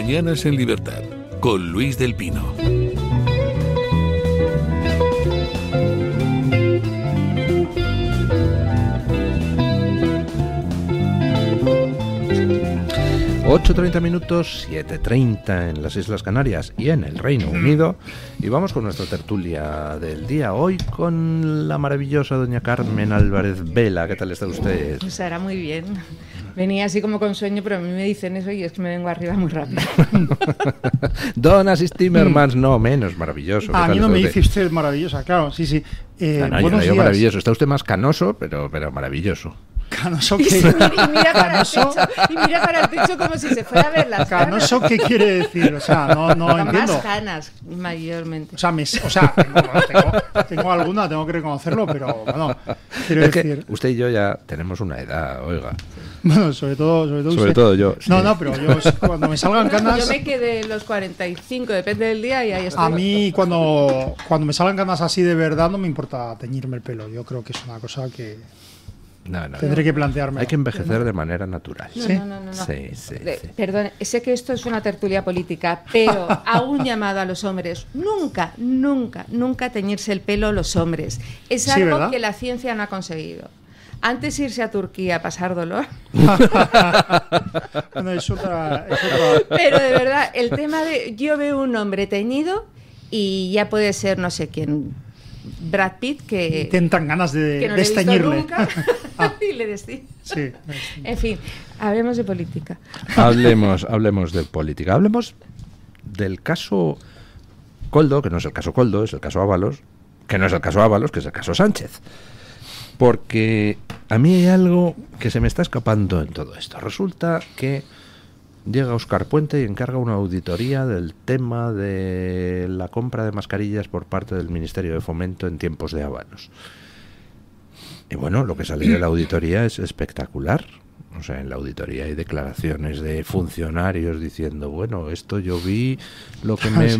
Mañanas en Libertad con Luis del Pino. ...8.30 minutos, 7.30 en las Islas Canarias y en el Reino Unido. Y vamos con nuestra tertulia del día. Hoy con la maravillosa doña Carmen Álvarez Vela. ¿Qué tal está usted? Pues muy bien. Venía así como con sueño, pero a mí me dicen eso y es que me vengo arriba muy rápido. Donas y Timmermans, mm. no, menos, maravilloso. A mí no me dice usted maravillosa, claro, sí, sí. Eh, yo maravilloso. Está usted más canoso, pero, pero maravilloso. Canoso Y, mira Para el techo, como si se fuera a ver las Canoso, ¿qué quiere decir? O sea, no, no entiendo. Más canas, mayormente. O sea, tengo, alguna, tengo que reconocerlo, pero bueno, quiero decir... usted y yo ya tenemos una edad, oiga. Bueno, sobre todo, sobre todo, yo. No, no, pero cuando me salgan canas... Yo me quedé los 45, depende del día y ahí estoy. A mí cuando, cuando me salgan canas así de verdad no me importa teñirme el pelo. Yo creo que es una cosa que no, no, Tendré que plantearme. Hay que envejecer de manera natural. ¿Sí? sí, sí, Perdón, sé que esto es una tertulia política, pero a un llamado a los hombres. Nunca, nunca, nunca teñirse el pelo los hombres. Es algo que la ciencia no ha conseguido. Antes irse a Turquía a pasar dolor. Pero de verdad, el tema de yo veo un hombre teñido y ya puede ser no sé quién Brad Pitt que... Intentan ganas de, que ah. y le decís En fin, hablemos de política. Hablemos, hablemos de política. Hablemos del caso Coldo, que no es el caso Coldo, es el caso Ábalos, que no es el caso Ábalos, que es el caso Sánchez. Porque a mí hay algo que se me está escapando en todo esto. Resulta que llega Oscar Puente y encarga una auditoría del tema de la compra de mascarillas por parte del Ministerio de Fomento en tiempos de habanos. Y bueno, lo que sale de la auditoría es espectacular. O sea, en la auditoría hay declaraciones de funcionarios diciendo, bueno, esto yo vi lo que me,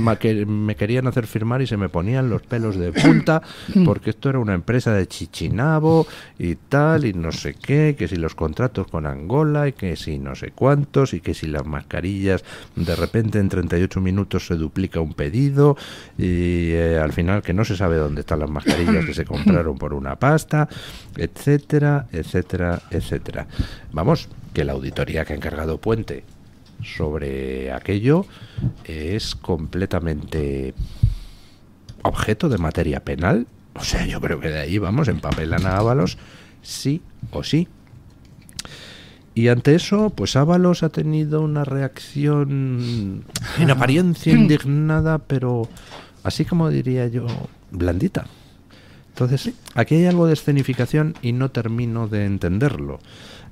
me querían hacer firmar y se me ponían los pelos de punta porque esto era una empresa de Chichinabo y tal y no sé qué, que si los contratos con Angola y que si no sé cuántos y que si las mascarillas de repente en 38 minutos se duplica un pedido y eh, al final que no se sabe dónde están las mascarillas que se compraron por una pasta, etcétera, etcétera, etcétera. Vamos que la auditoría que ha encargado Puente sobre aquello es completamente objeto de materia penal. O sea, yo creo que de ahí vamos, empapelan a Ábalos sí o sí. Y ante eso, pues Ábalos ha tenido una reacción en ah. apariencia indignada, pero así como diría yo, blandita. Entonces, aquí hay algo de escenificación y no termino de entenderlo.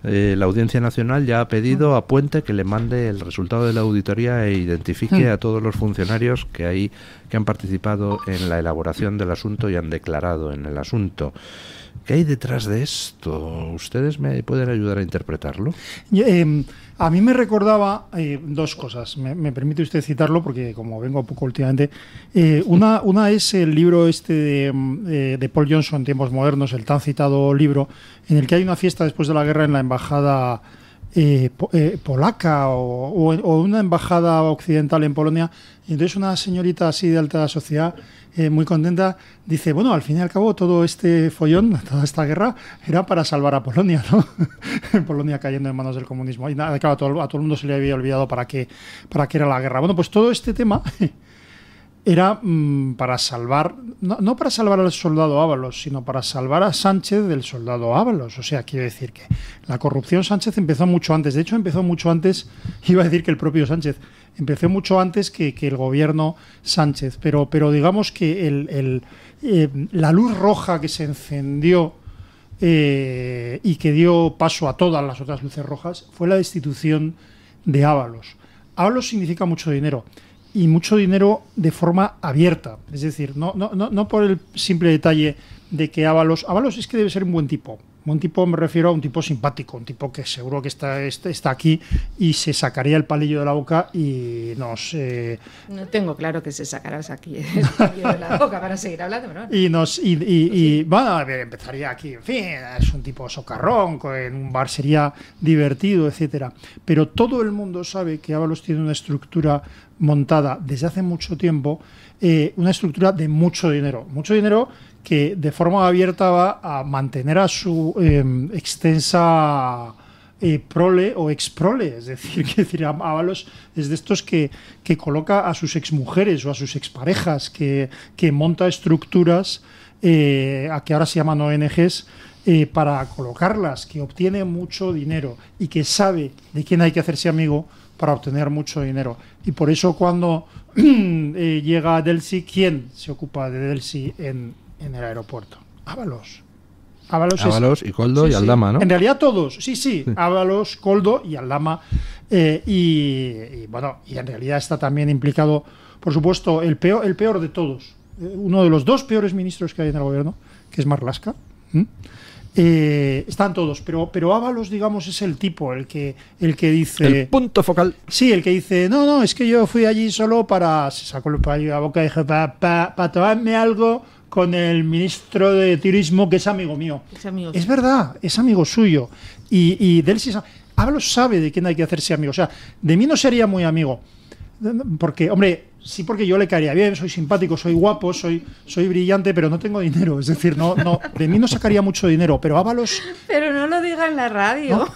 Eh, la Audiencia Nacional ya ha pedido a Puente que le mande el resultado de la auditoría e identifique a todos los funcionarios que, que han participado en la elaboración del asunto y han declarado en el asunto. ¿Qué hay detrás de esto? ¿Ustedes me pueden ayudar a interpretarlo? Em, a mí me recordaba eh, dos cosas. Me, permite usted citarlo porque como vengo poco últimamente, eh, una, una es el libro este de, mm, eh, de Paul Johnson, Tiempos Modernos, el tan citado libro, en el que hay una fiesta después de la guerra en la embajada eh, eh, polaca o, una embajada occidental en Polonia. Y entonces una señorita así de alta sociedad, eh, muy contenta, dice, bueno, al fin y al cabo todo este follón, toda esta guerra, era para salvar a Polonia, ¿no? Polonia cayendo en manos del comunismo. Y nada, claro, a todo, a todo, el mundo se le había olvidado para qué, para qué era la guerra. Bueno, pues todo este tema... era mm, para salvar, no, para salvar al soldado Ábalos, sino para salvar a Sánchez del soldado Ábalos. O sea, quiero decir que la corrupción Sánchez empezó mucho antes. De hecho, empezó mucho antes, iba a decir que el propio Sánchez, empezó mucho antes que, el gobierno Sánchez. Pero, pero digamos que eh, la luz roja que se encendió eh, y que dio paso a todas las otras luces rojas fue la destitución de Ábalos. Ábalos significa mucho dinero y mucho dinero de forma abierta. Es decir, no, no, no, no por el simple detalle de que Ábalos. Ábalos es que debe ser un buen tipo. Un tipo, me refiero a un tipo simpático, un tipo que seguro que está, está aquí y se sacaría el palillo de la boca y nos... Eh, no tengo claro que se sacarás aquí el palillo de la boca para seguir hablando, ¿no? Y nos... Y, y, a ver, empezaría aquí, en fin, es un tipo socarrón, en un bar sería divertido, etcétera. Pero todo el mundo sabe que Ábalos tiene una estructura montada desde hace mucho tiempo, eh, una estructura de mucho dinero. Mucho dinero que de forma abierta va a mantener a su em, extensa eh, prole o exprole, es decir, que decir, es de estos que, coloca a sus exmujeres o a sus exparejas, que, que monta estructuras eh, a que ahora se llaman ONGs eh, para colocarlas, que obtiene mucho dinero y que sabe de quién hay que hacerse amigo para obtener mucho dinero. Y por eso cuando llega a Delsi, ¿quién se ocupa de Delcy en en el aeropuerto. Ábalos. Ábalos, y Coldo y Aldama, ¿no? En realidad todos, sí, sí, Ábalos, Coldo y Aldama. Eh, y, bueno, y en realidad está también implicado, por supuesto, el peor, el peor de todos, eh, uno de los dos peores ministros que hay en el gobierno, que es Marlasca. Eh, están todos, pero, pero Ábalos, digamos, es el tipo, el que, el que dice. El punto focal. Sí, el que dice, no, no, es que yo fui allí solo para. Se sacó el a boca y dije, para pa, tomarme algo con el ministro de Turismo, que es amigo mío. Es, verdad, es amigo suyo. Y, y sabe de quién hay que hacerse amigo. O sea, de mí no sería muy amigo. Porque, hombre, sí porque yo le caería bien, soy simpático, soy guapo, soy, soy brillante, pero no tengo dinero. Es decir, no, no, de mí no sacaría mucho dinero, pero Ábalos... Pero no lo diga en la radio.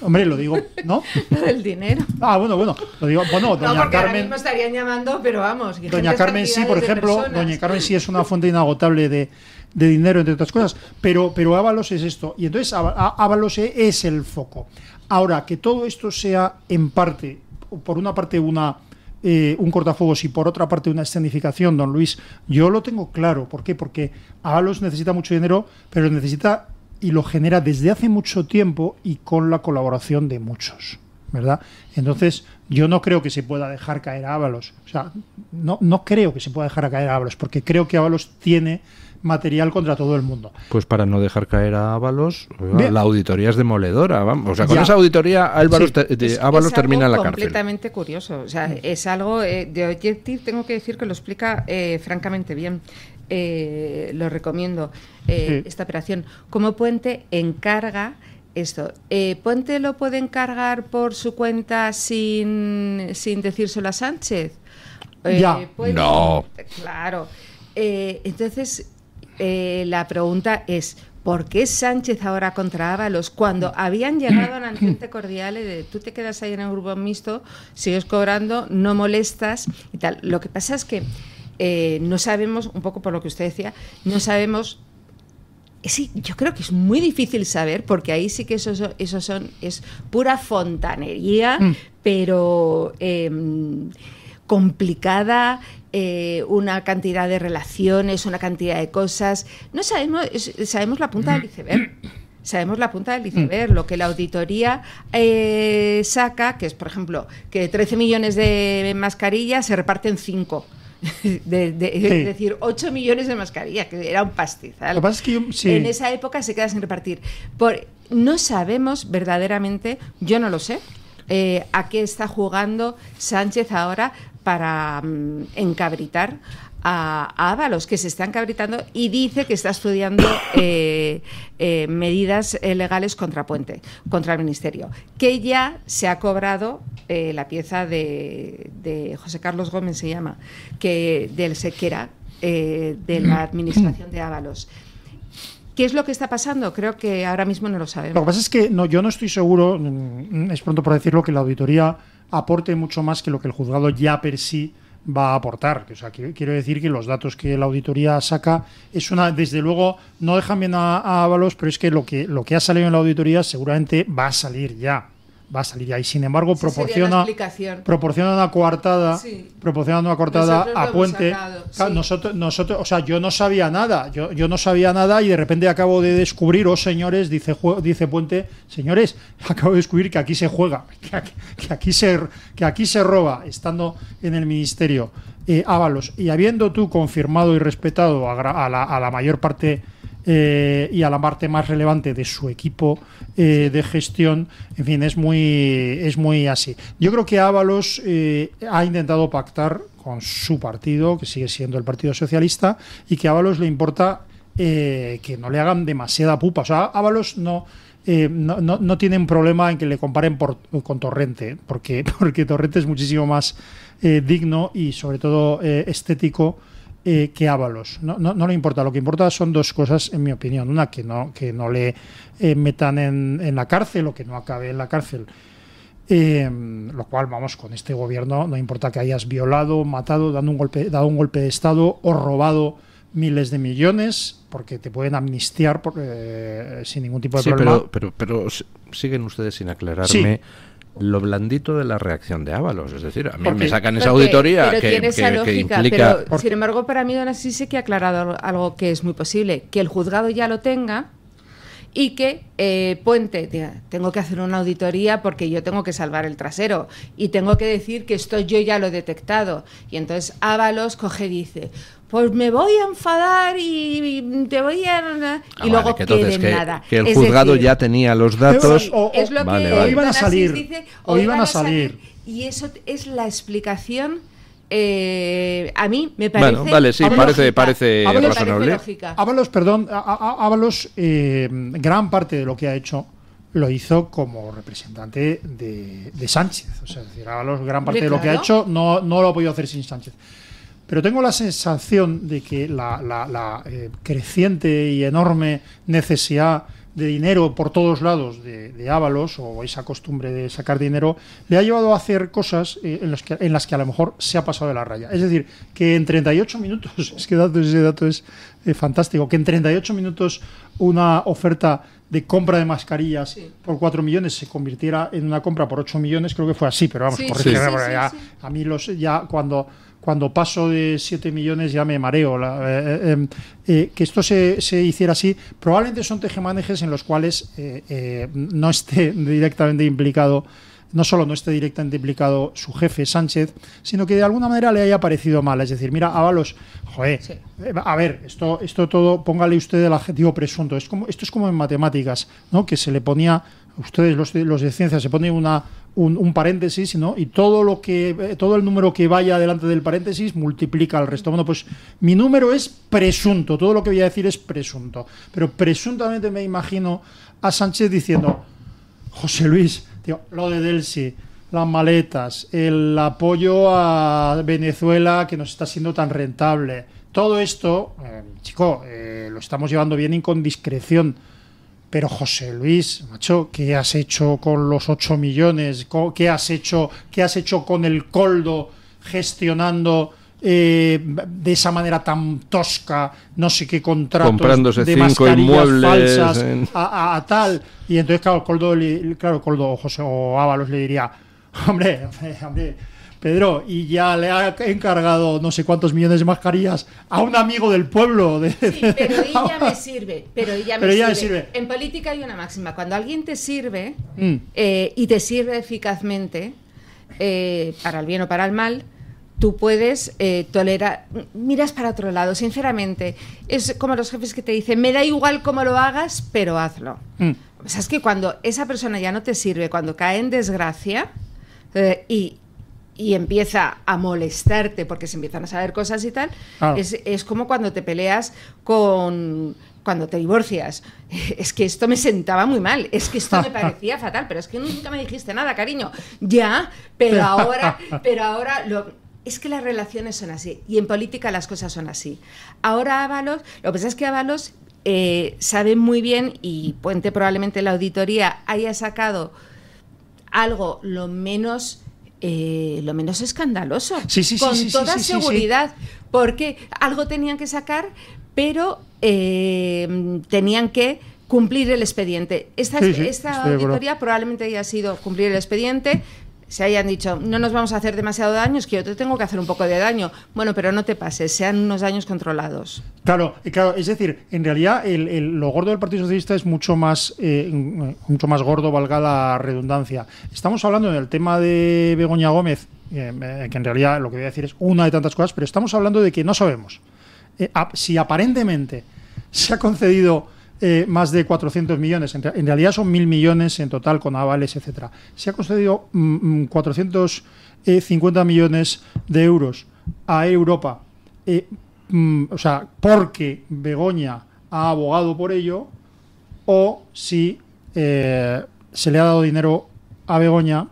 Hombre, lo digo, ¿no? lo del dinero. Ah, bueno, bueno, lo digo, bueno, doña porque Carmen. Ahora mismo estarían llamando, pero vamos. Doña Carmen sí, por ejemplo, doña Carmen sí es una fuente inagotable de, de dinero, entre otras cosas, pero, pero Ábalos es esto. Y entonces Ábalos e-, es el foco. Ahora, que todo esto sea en parte, por una parte una, eh, un cortafuegos y por otra parte una escenificación, don Luis, yo lo tengo claro. ¿Por qué? Porque Ábalos necesita mucho dinero, pero necesita y lo genera desde hace mucho tiempo y con la colaboración de muchos. ¿Verdad? Entonces, yo no creo que se pueda dejar caer a Ábalos. O sea, no, no creo que se pueda dejar caer a Ábalos, porque creo que Ábalos tiene material contra todo el mundo. Pues para no dejar caer a Ábalos, la auditoría es demoledora. Vamos. O sea, con esa auditoría Ábalos, termina la cárcel. Es completamente curioso. O sea, es algo eh, de Objective, tengo que decir que lo explica eh, francamente bien. Eh, lo recomiendo, eh, esta operación. como Puente encarga esto? Eh, ¿Puente lo puede encargar por su cuenta sin, sin decírselo a Sánchez? ya. no. Claro. entonces, la pregunta es, ¿Por qué Sánchez ahora contra Ábalos? Cuando habían llegado a la ambiente cordial de tú te quedas ahí en el grupo mixto, sigues cobrando, no molestas y tal. Lo que pasa es que eh, no sabemos, un poco por lo que usted decía, no sabemos eh, Sí, yo creo que es muy difícil saber, porque ahí sí que eso, son, es pura fontanería, mm. pero em, complicada, eh, una cantidad de relaciones, una cantidad de cosas. No sabemos, sabemos la punta del mm. iceberg. Sabemos la punta del mm. iceberg, lo que la auditoría saca, que es, por ejemplo, que 13 millones de mascarillas se reparten 5. de, Es decir, 8 millones de mascarillas, que era un pastizal. En esa época se queda sin repartir. Por, no sabemos verdaderamente, yo no lo sé, eh, a qué está jugando Sánchez ahora para mm, encabritar a, Ábalos, que se están cabritando y dice que está estudiando eh, eh, medidas eh, legales contra Puente, contra el Ministerio, que ya se ha cobrado la pieza de, José Carlos Gómez, se llama, que del Sequera, de la administración de Ábalos. ¿Qué es lo que está pasando? Creo que ahora mismo no lo sabemos. Lo que pasa es que no, yo no estoy seguro, mm, es pronto por decirlo, que la auditoría aporte mucho más que lo que el juzgado ya per sí va a aportar. O sea, quiero decir que los datos que la auditoría saca es una, desde luego, no dejan bien a, Ávalos, pero es que lo que lo que ha salido en la auditoría seguramente va a salir ya va a salir ahí. Sin embargo, proporciona, proporciona una coartada, una cortada a Puente. nosotros, nosotros, o sea, yo no sabía nada, yo, no sabía nada y de repente acabo de descubrir, oh señores, dice, dice Puente, señores, acabo de descubrir que aquí se juega, que aquí, se, aquí se roba, estando en el ministerio. Eh, Ábalos, y habiendo tú confirmado y respetado la, a la mayor parte eh, y a la parte más relevante de su equipo eh, de gestión. En fin, es muy, es muy así. Yo creo que Ábalos eh, ha intentado pactar con su partido, que sigue siendo el Partido Socialista, y que a Ábalos le importa que no le hagan demasiada pupa. O sea, Ábalos no... no, tienen problema en que le comparen con Torrente, porque, porque Torrente es muchísimo más digno y sobre todo estético eh, que Ábalos. No, no, no, le importa. Lo que importa son dos cosas, en mi opinión. Una, que no, que no le eh, metan en, en, la cárcel o que no acabe en la cárcel. Eh, lo cual, vamos, con este gobierno no importa que hayas violado, matado, dado un golpe, dado un golpe de Estado o robado miles de millones, porque te pueden amnistiar eh, sin ningún tipo de problema. Pero, pero, siguen ustedes sin aclararme lo blandito de la reacción de Ábalos. Es decir, a mí me sacan esa auditoría pero que, sin embargo, para mí, don Asís sí que ha aclarado algo que es muy posible, que el juzgado ya lo tenga y que eh, Puente tengo que hacer una auditoría porque yo tengo que salvar el trasero y tengo que decir que esto yo ya lo he detectado. Y entonces Ábalos coge y dice, pues me voy a enfadar y, te voy a... Ah, y luego que que, nada. Que el juzgado ya tenía los datos. iban a salir. iban, a salir. Y eso es la explicación eh, a mí me parece. Bueno, vale, sí, parece, parece razonable. perdón, Ábalos, eh, gran parte de lo que ha hecho lo hizo como representante de, Sánchez. O sea, Ábalos, gran parte de, lo que ha hecho no, no lo ha podido hacer sin Sánchez. Pero tengo la sensación de que la, eh, creciente y enorme necesidad de dinero por todos lados de, de, Ábalos o esa costumbre de sacar dinero le ha llevado a hacer cosas eh, en, las que a lo mejor se ha pasado de la raya. Es decir, que en 38 minutos, es que dato, ese dato es eh, fantástico, que en 38 minutos una oferta de compra de mascarillas por 4 millones se convirtiera en una compra por 8 millones, creo que fue así, pero vamos, por a mí los ya cuando cuando paso de 7 millones ya me mareo. Eh, eh, em, eh, que esto se, se, hiciera así, probablemente son tejemanejes en los cuales no esté directamente implicado no solo no esté directamente implicado su jefe, Sánchez, sino que de alguna manera le haya parecido mal. Es decir, mira, Ábalos, joder, a ver, esto, esto todo, póngale usted el adjetivo presunto. Es como, esto es como en matemáticas, ¿no? Que se le ponía, ustedes los, los de ciencia, se pone una, un, paréntesis, Y todo lo que eh, todo el número que vaya delante del paréntesis multiplica al resto. Bueno, pues mi número es presunto, todo lo que voy a decir es presunto. Pero presuntamente me imagino a Sánchez diciendo, José Luis, tío, lo de Delsi, las maletas, el apoyo a Venezuela que nos está siendo tan rentable. Todo esto, eh, chico, eh, lo estamos llevando bien y con discreción pero José Luis, macho, ¿qué has hecho con los 8 millones? ¿Qué has hecho, qué has hecho con el coldo gestionando eh, de esa manera tan tosca, no sé qué contratos de mascarillas falsas eh. a, tal? Y entonces, claro, Coldo, claro, Coldo José, o Ábalos le diría, hombre, hombre Pedro, y ya le ha encargado no sé cuántos millones de mascarillas a un amigo del pueblo. De... Sí, pero ella me sirve. Pero ella me, sirve. En política hay una máxima. Cuando alguien te sirve mm. eh, y te sirve eficazmente, eh, para el bien o para el mal, tú puedes eh, tolerar, miras para otro lado, sinceramente. Es como los jefes que te dicen, me da igual cómo lo hagas, pero hazlo. Mm. O sea, es que cuando esa persona ya no te sirve, cuando cae en desgracia y y empieza a molestarte porque se empiezan a saber cosas y tal, ah. es, como cuando te peleas con, cuando te divorcias. Es que esto me sentaba muy mal, es que esto me parecía fatal, pero es que nunca me dijiste nada, cariño. Ya, pero ahora, pero ahora lo, es que las relaciones son así y en política las cosas son así. Ahora Ábalos, lo que pasa es que Ábalos eh, sabe muy bien y Puente probablemente la auditoría haya sacado algo lo menos eh, lo menos escandaloso, con toda seguridad, porque algo tenían que sacar, pero eh, tenían que cumplir el expediente. Esta, esta auditoría probablemente haya sido cumplir el expediente, se hayan dicho, no nos vamos a hacer demasiado daño, es que yo te tengo que hacer un poco de daño. Bueno, pero no te pases, sean unos daños controlados. Claro, claro es decir, en realidad lo gordo del Partido Socialista es mucho más, eh, mucho más gordo, valga la redundancia. Estamos hablando del tema de Begoña Gómez, eh, eh, que en realidad lo que voy a decir es una de tantas cosas, pero estamos hablando de que no sabemos. si aparentemente se ha concedido eh, más de 400 millones, en, realidad son mil millones en total con avales, etcétera. Se ha concedido 450 mm, mm, eh, millones de euros a Europa, eh, mm, o sea, porque Begoña ha abogado por ello, o si se le ha dado dinero a Begoña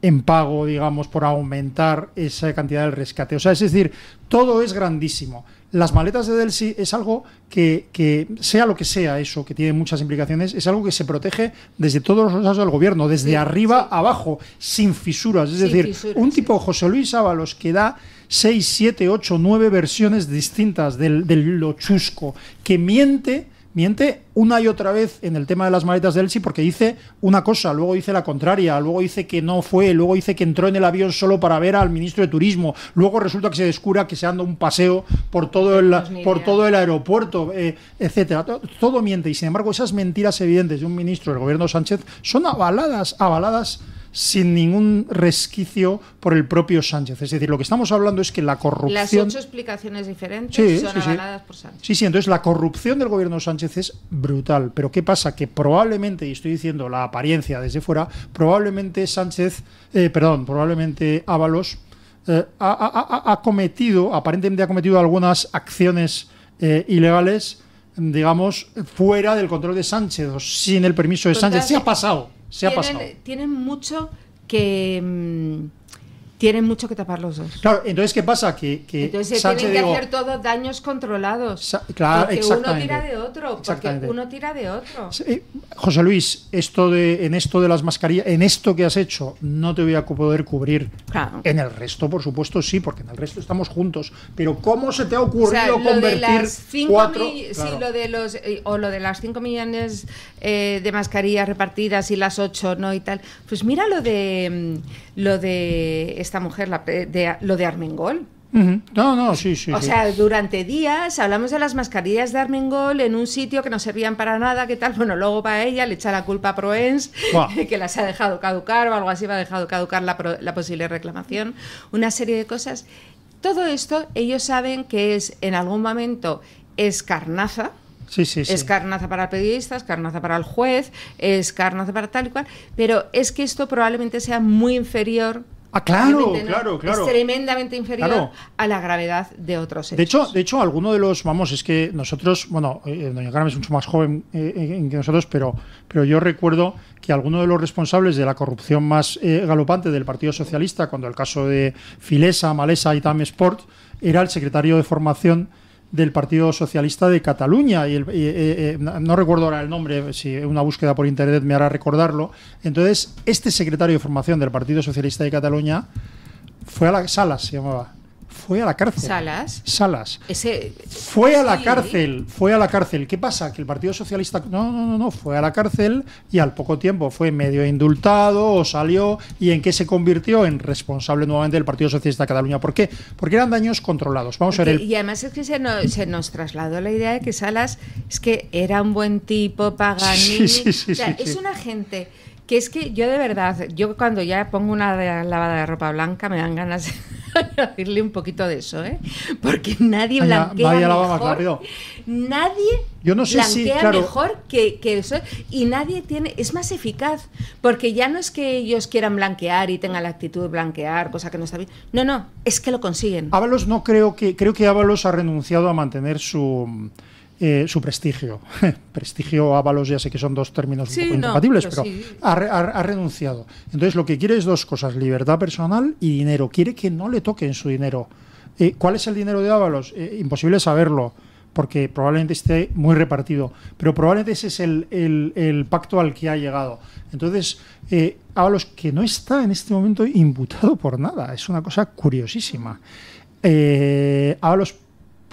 en pago, digamos, por aumentar esa cantidad del rescate. O sea, es decir, todo es grandísimo las maletas de Delsi es algo que, sea lo que sea eso, que tiene muchas implicaciones, es algo que se protege desde todos los lados del gobierno, desde arriba abajo, sin fisuras. Es decir, un tipo José Luis Ábalos que da seis, siete, ocho, nueve versiones distintas del, del lo chusco, que miente miente una y otra vez en el tema de las maletas de Elsie porque dice una cosa, luego dice la contraria, luego dice que no fue, luego dice que entró en el avión solo para ver al ministro de Turismo, luego resulta que se descubra que se anda un paseo por todo el, pues por todo el aeropuerto, eh, etcétera. todo miente y sin embargo esas mentiras evidentes de un ministro del gobierno Sánchez son avaladas, avaladas sin ningún resquicio por el propio Sánchez. Es decir, lo que estamos hablando es que la corrupción. Las ocho explicaciones diferentes son avaladas por Sánchez. Sí, sí, entonces la corrupción del gobierno de Sánchez es brutal. Pero ¿qué pasa? Que probablemente, y estoy diciendo la apariencia desde fuera, probablemente Sánchez, eh, perdón, probablemente Ábalos eh, ha, cometido, aparentemente ha cometido algunas acciones eh, ilegales digamos, fuera del control de Sánchez o sin el permiso de Sánchez. Sí ha pasado se ha pasado. Tienen mucho que mm, tienen mucho que tapar los dos. Claro, entonces ¿qué pasa? Que, entonces se tienen que hacer todos daños controlados. claro, porque uno tira de otro, porque uno tira de otro. Eh, José Luis, esto de, en esto de las mascarillas, en esto que has hecho, no te voy a poder cubrir. Claro. En el resto, por supuesto, sí, porque en el resto estamos juntos. Pero ¿cómo se te ha ocurrido convertir cuatro? lo de los eh, o lo de las 5 millones eh, de mascarillas repartidas y las 8 no y tal. Pues mira lo de mm, lo de esta mujer de, lo de Armengol. No, no, sí, sí. O sea, durante días hablamos de las mascarillas de Armengol en un sitio que no servían para nada, ¿qué tal? Bueno, luego para ella le echa la culpa a Proens, que las ha dejado caducar o algo así, va ha dejado caducar la, la posible reclamación, una serie de cosas. Todo esto ellos saben que es en algún momento es carnaza, Sí, sí, sí. Es carnaza para el periodista, es carnaza para el juez, es carnaza para tal y cual, pero es que esto probablemente sea muy inferior Ah, claro, claro, claro. Es tremendamente inferior a la gravedad de otros hechos. De hecho, de hecho, alguno de los, vamos, es que nosotros, bueno, eh, eh, Doña Carmen es mucho más joven eh, que nosotros, pero, pero yo recuerdo que alguno de los responsables de la corrupción más galopante del Partido Socialista, cuando el caso de Filesa, Malesa y Tam Sport, era el secretario de formación del Partido Socialista de Cataluña. Y, el, eh, eh, no recuerdo ahora el nombre, si una búsqueda por internet me hará recordarlo. Entonces, este secretario de formación del Partido Socialista de Cataluña fue a las Salas, se llamaba fue a la cárcel. Salas. Salas. Ese... Fue a la cárcel, fue a la cárcel. ¿Qué pasa? Que el Partido Socialista... No, no, no, no, fue a la cárcel y al poco tiempo fue medio indultado o salió y en qué se convirtió en responsable nuevamente del Partido Socialista de Cataluña. ¿Por qué? Porque eran daños controlados. Vamos a ver. Y además es que se nos, trasladó la idea de que Salas es que era un buen tipo, pagano es una gente que es que yo de verdad, yo cuando ya pongo una lavada de ropa blanca me dan ganas... De decirle un poquito de eso, ¿eh? Porque nadie blanquea mejor. Nadie Yo no sé blanquea mejor que, que eso. Y nadie tiene. Es más eficaz. Porque ya no es que ellos quieran blanquear y tengan la actitud de blanquear, cosa que no está bien. No, no. Es que lo consiguen. Ábalos no creo que. Creo que Ábalos ha renunciado a mantener su eh, su prestigio. prestigio, Ábalos, ya sé que son dos términos un poco incompatibles, pero, ha, renunciado. Entonces, lo que quiere es dos cosas: libertad personal y dinero. Quiere que no le toquen su dinero. Eh, ¿Cuál es el dinero de Ábalos? Eh, imposible saberlo porque probablemente esté muy repartido, pero probablemente ese es el, el, pacto al que ha llegado. Entonces, Ábalos, que no está en este momento imputado por nada, es una cosa curiosísima. Ábalos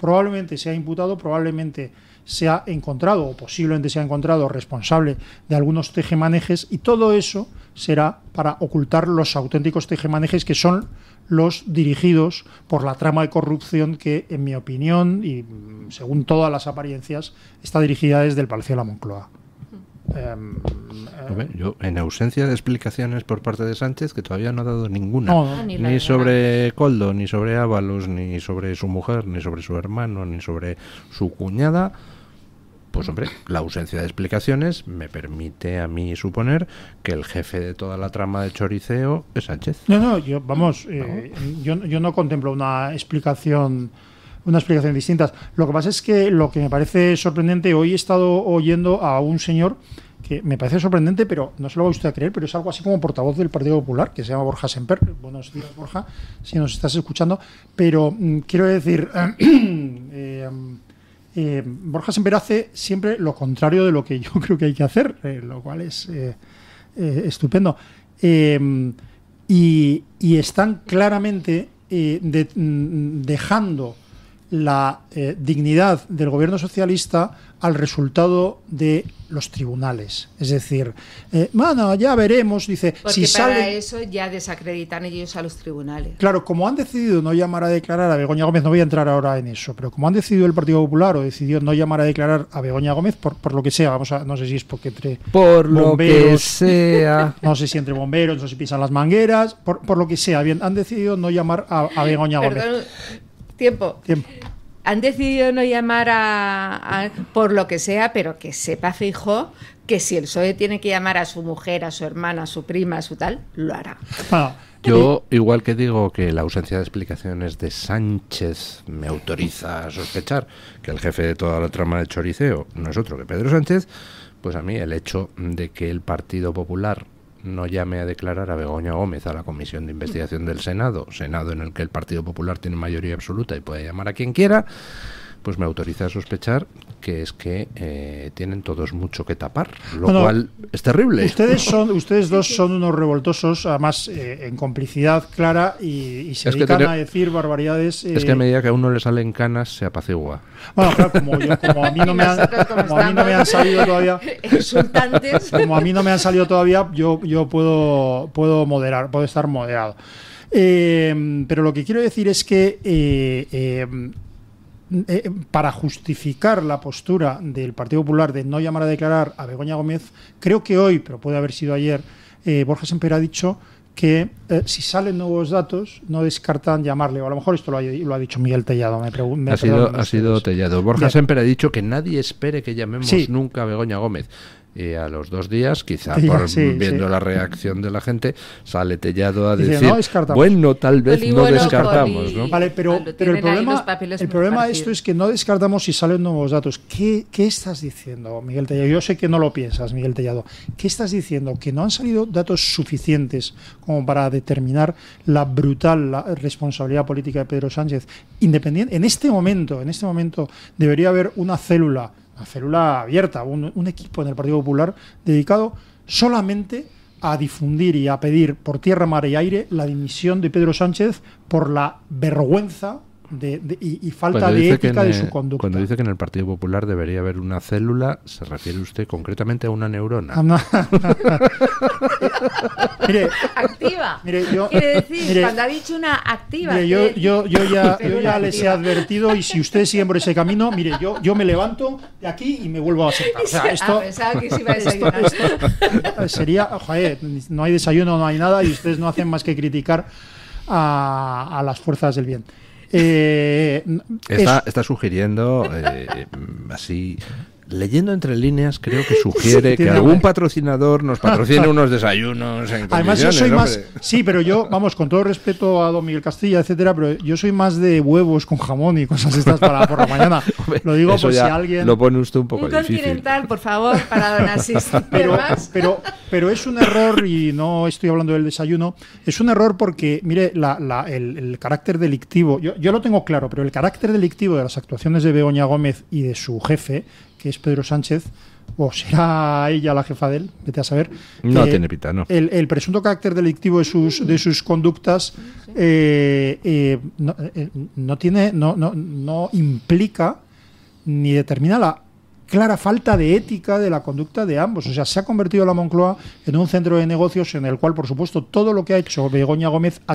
probablemente se ha imputado, probablemente se ha encontrado o posiblemente se ha encontrado responsable de algunos tejemanejes y todo eso será para ocultar los auténticos tejemanejes que son los dirigidos por la trama de corrupción que, en mi opinión y según todas las apariencias, está dirigida desde el Palacio de la Moncloa. Em, eh, yo, en ausencia de explicaciones por parte de Sánchez, que todavía no ha dado ninguna, ah, ni, sobre Coldo, ni sobre Ábalos, ni sobre su mujer, ni sobre su hermano, ni sobre su cuñada, pues hombre, la ausencia de explicaciones me permite a mí suponer que el jefe de toda la trama de choriceo es Sánchez. No, no, vamos, eh, yo, yo no contemplo una explicación una explicación distinta. Lo que pasa es que lo que me parece sorprendente, hoy he estado oyendo a un señor que me parece sorprendente, pero no se lo va usted a creer, pero es algo así como portavoz del Partido Popular, que se llama Borja Semper. Buenos días, Borja, si nos estás escuchando. Pero mm, quiero decir, eh, eh, Borja Semper hace siempre lo contrario de lo que yo creo que hay que hacer, eh, lo cual es estupendo. Em, y, están claramente mm, dejando la eh, dignidad del gobierno socialista al resultado de los tribunales. Es decir, mano eh, ya veremos, dice, si para sale... eso ya desacreditan ellos a los tribunales. Claro, como han decidido no llamar a declarar a Begoña Gómez, no voy a entrar ahora en eso, pero como han decidido el Partido Popular o decidió no llamar a declarar a Begoña Gómez, por, lo que sea, vamos a, no sé si es porque entre por bomberos, lo que sea. no sé si entre bomberos, no sé si pisan las mangueras, por, lo que sea, bien, han decidido no llamar a, Begoña Gómez. Tiempo. Han decidido no llamar a, por lo que sea, pero que sepa fijo que si el PSOE tiene que llamar a su mujer, a su hermana, a su prima, a su tal, lo hará. yo, eh, igual que digo que la ausencia de explicaciones de Sánchez me autoriza a sospechar que el jefe de toda la trama de choriceo no es otro que Pedro Sánchez, pues a mí el hecho de que el Partido Popular no llame a declarar a Begoña Gómez a la Comisión de Investigación del Senado, Senado en el que el Partido Popular tiene mayoría absoluta y puede llamar a quien quiera, pues me autoriza a sospechar que es que eh, tienen todos mucho que tapar, lo cual es terrible. Ustedes son, ustedes dos son unos revoltosos, además eh, en complicidad clara y, se es dedican a decir barbaridades. es que a eh, medida que a uno le salen canas se apacigua. Bueno, claro, como, a mí no me han, salido todavía, como a mí no me han salido todavía, yo yo puedo puedo moderar, puedo estar moderado. pero lo que quiero decir es que eh, eh, para justificar la postura del Partido Popular de no llamar a declarar a Begoña Gómez, creo que hoy, pero puede haber sido ayer, eh, Borja Semper ha dicho que si salen nuevos datos no descartan llamarle, o a lo mejor esto lo ha, dicho Miguel Tellado. Me, me ha, sido, Tellado. Borja Semper ha dicho que nadie espere que llamemos nunca a Begoña Gómez y a los dos días, quizá viendo la reacción de la gente, sale Tellado a decir, bueno, tal vez no descartamos. Vale, pero, pero el problema, el problema de esto es que no descartamos si salen nuevos datos. ¿Qué, ¿Qué estás diciendo, Miguel Tellado? Yo sé que no lo piensas, Miguel Tellado. ¿Qué estás diciendo? Que no han salido datos suficientes como para determinar la brutal la responsabilidad política de Pedro Sánchez. Independiente, en este momento, en este momento debería haber una célula una célula abierta, un, un equipo en el Partido Popular dedicado solamente a difundir y a pedir por tierra, mar y aire la dimisión de Pedro Sánchez por la vergüenza y, falta de ética de su conducta. Cuando dice que en el Partido Popular debería haber una célula, se refiere usted concretamente a una neurona. Ah, mire, activa. cuando ha dicho una activa. yo, ya, les he advertido y si usted siguen por ese camino, mire, yo, me levanto de aquí y me vuelvo a sentar. O sería, no hay desayuno, no hay nada y ustedes no hacen más que criticar a, a las fuerzas del bien. Eh, está, sugiriendo eh, así leyendo entre líneas, creo que sugiere que algún patrocinador nos patrocine unos desayunos. Además, yo soy más. Sí, pero yo, vamos, con todo respeto a Don Miguel Castilla, etcétera, pero yo soy más de huevos con jamón y cosas estas para por la mañana. Lo digo por si alguien. Lo pone usted un poco difícil. continental, por favor, para Don Asís. Pero, pero, es un error, y no estoy hablando del desayuno, es un error porque, mire, el, carácter delictivo, yo, yo lo tengo claro, pero el carácter delictivo de las actuaciones de Begoña Gómez y de su jefe que es Pedro Sánchez, o será ella la jefa de él, vete a saber. No eh, tiene pita, no. El, presunto carácter delictivo de sus, de sus conductas eh, eh, no, tiene, no, no, no implica ni determina la clara falta de ética de la conducta de ambos. O sea, se ha convertido la Moncloa en un centro de negocios en el cual, por supuesto, todo lo que ha hecho Begoña Gómez